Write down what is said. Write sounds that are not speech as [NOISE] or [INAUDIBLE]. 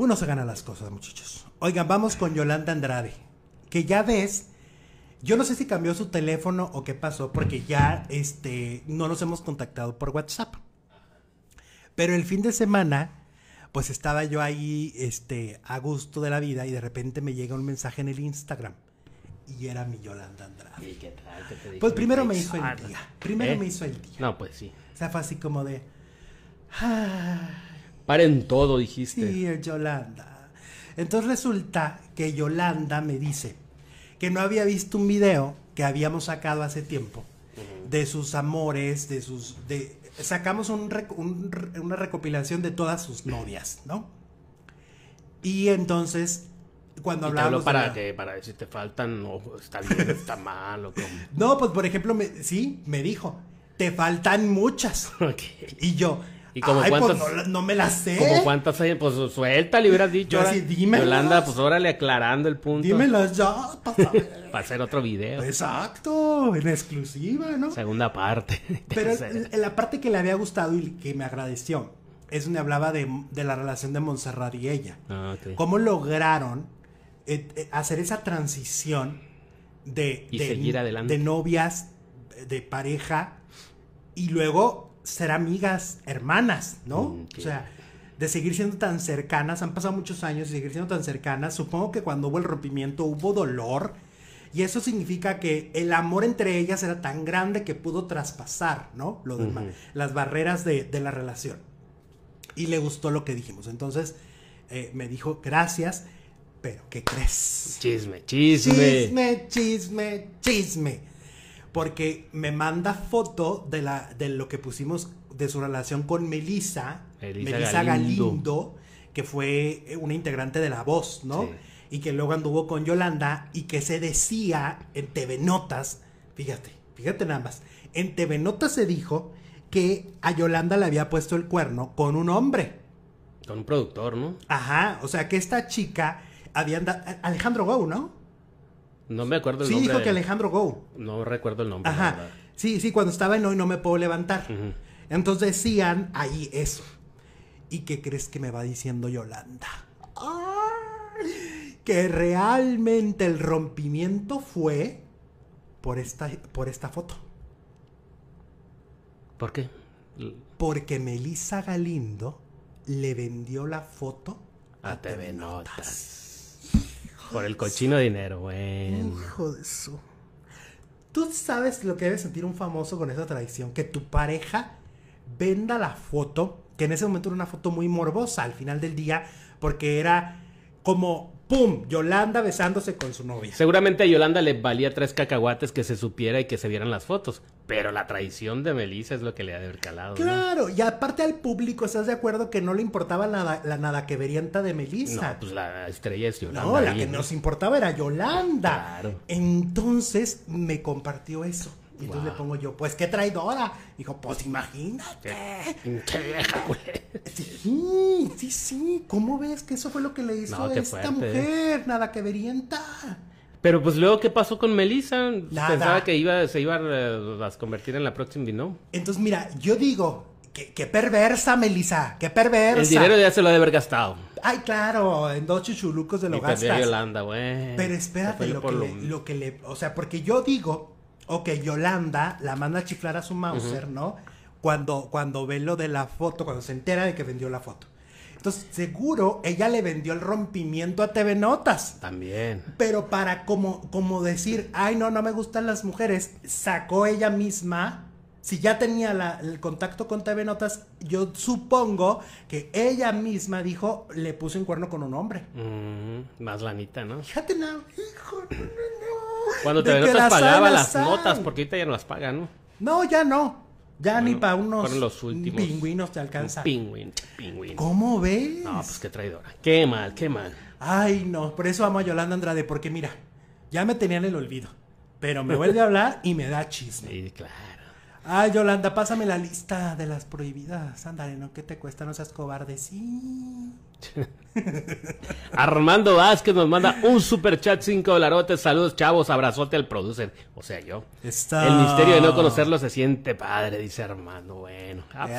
Uno se gana las cosas, muchachos. Oigan, vamos con Yolanda Andrade. Que ya ves, yo no sé si cambió su teléfono o qué pasó, porque ya este, no nos hemos contactado por WhatsApp. Pero el fin de semana, pues estaba yo ahí este, a gusto de la vida y de repente me llega un mensaje en el Instagram. Y era mi Yolanda Andrade. Pues, ah, pues primero me ¿eh? hizo el día. Primero me hizo el día. No, pues sí. O sea, fue así como de. Ah" en todo, dijiste. Sí, Yolanda. Entonces resulta que Yolanda me dice que no había visto un video que habíamos sacado hace tiempo de sus amores, de sus... De, sacamos una recopilación de todas sus novias, ¿no? Y entonces cuando hablamos... para que para si te faltan no está bien está mal o [LAUGHS] no pues por ejemplo sí me dijo te faltan muchas [LAUGHS] y yo ¿Y como Ay, pues, no, me las sé. ¿Como cuántas hay? Pues suelta, le hubieras dicho. Yo así, Yolanda, pues órale aclarando el punto. Dímelas ya. Para, [LAUGHS] hacer otro video. Exacto, en exclusiva, ¿no? Segunda parte. [LAUGHS] Pero la parte que le había gustado y que me agradeció es donde hablaba de, la relación de Montserrat y ella. Ah, ¿Cómo lograron eh, eh, hacer esa transición de, y seguir adelante. de novias, de pareja, y luego ser amigas, hermanas, ¿no? O sea, de seguir siendo tan cercanas, han pasado muchos años y seguir siendo tan cercanas, supongo que cuando hubo el rompimiento hubo dolor y eso significa que el amor entre ellas era tan grande que pudo traspasar, ¿no? Lo demás, las barreras de, la relación. Y le gustó lo que dijimos, entonces eh, me dijo gracias, pero ¿qué crees? Chisme, chisme. Chisme, chisme, chisme porque me manda foto de, la, de lo que pusimos de su relación con Melisa, Melisa Galindo. que fue eh, una integrante de La Voz, ¿no? Y que luego anduvo con Yolanda y que se decía en TV Notas, fíjate, fíjate en ambas, en TV Notas se dijo que a Yolanda le había puesto el cuerno con un hombre. Con un productor, ¿no? Ajá, o sea que esta chica había andado... Alejandro Gou, ¿no? No me acuerdo el nombre. Sí, dijo que Alejandro Go. No recuerdo el nombre. Ajá. Sí, sí, cuando estaba en Hoy No Me Puedo Levantar. Entonces decían ahí eso. ¿Y qué crees que me va diciendo Yolanda? Que realmente el rompimiento fue por esta, por esta foto. ¿Por qué? Porque Melissa Galindo le vendió la foto a, TV Notas. Por el cochino dinero, güey. Hijo de su. Tú sabes lo que debe sentir un famoso con esa tradición, que tu pareja venda la foto, que en ese momento era una foto muy morbosa al final del día, porque era como ¡Pum! Yolanda besándose con su novia. Seguramente a Yolanda le valía tres cacahuates que se supiera y que se vieran las fotos. Pero la traición de Melisa es lo que le ha de haber calado. Claro, y aparte al público, ¿estás de acuerdo que no le importaba la, la nada que verienta de Melisa? No, pues la estrella es Yolanda. No, la que nos importaba era Yolanda. Claro. Entonces me compartió eso. Y entonces le pongo yo, pues qué traidora. Dijo, pues imagínate. Qué vieja, güey. Sí, sí, sí. ¿Cómo ves que eso fue lo que le hizo a esta ¿eh? mujer? Nada que verienta. Pero pues luego, ¿qué pasó con Melissa? Nada. Pensaba que iba, se iba a, convertir en la próxima, ¿no? Entonces, mira, yo digo, qué, perversa, Melissa, qué perversa. El dinero ya se lo debe haber gastado. Ay, claro, en dos chuchulucos de lo y gastas. Yolanda, güey. Pero espérate, que, lo que le... O sea, porque yo digo que Yolanda la manda a chiflar a su Mauser, ¿no? Cuando, cuando ve lo de la foto, cuando se entera de que vendió la foto. Entonces, seguro ella le vendió el rompimiento a TV Notas. También. Pero para como, como decir, ay, no, no me gustan las mujeres, sacó ella misma. Si ya tenía el contacto con TV Notas, yo supongo que ella misma dijo, le puse un cuerno con un hombre. más lanita, ¿no? Fíjate, no, hijo. Cuando [LAUGHS] te las pagaba las notas, porque ahorita ya no las pagan, ¿no? No, ya no. Ya ni para unos los últimos, pingüinos te alcanza. Pingüin, pingüín. ¿Cómo ves? No, pues qué traidora. Qué mal, qué mal. Ay, no. Por eso amo a Yolanda Andrade, porque mira, ya me tenían el olvido. Pero me vuelve a hablar y me da chisme. Sí, claro. Ay, Yolanda, pásame la lista de las prohibidas. Ándale, ¿no? ¿Qué te cuesta? No seas cobarde. Sí. [LAUGHS] Armando Vázquez nos manda un super chat, 5 dolarotes. Saludos, chavos. Abrazote al producer. O sea, yo. Está... El misterio de no conocerlo se siente padre, dice Armando. Bueno. Ah,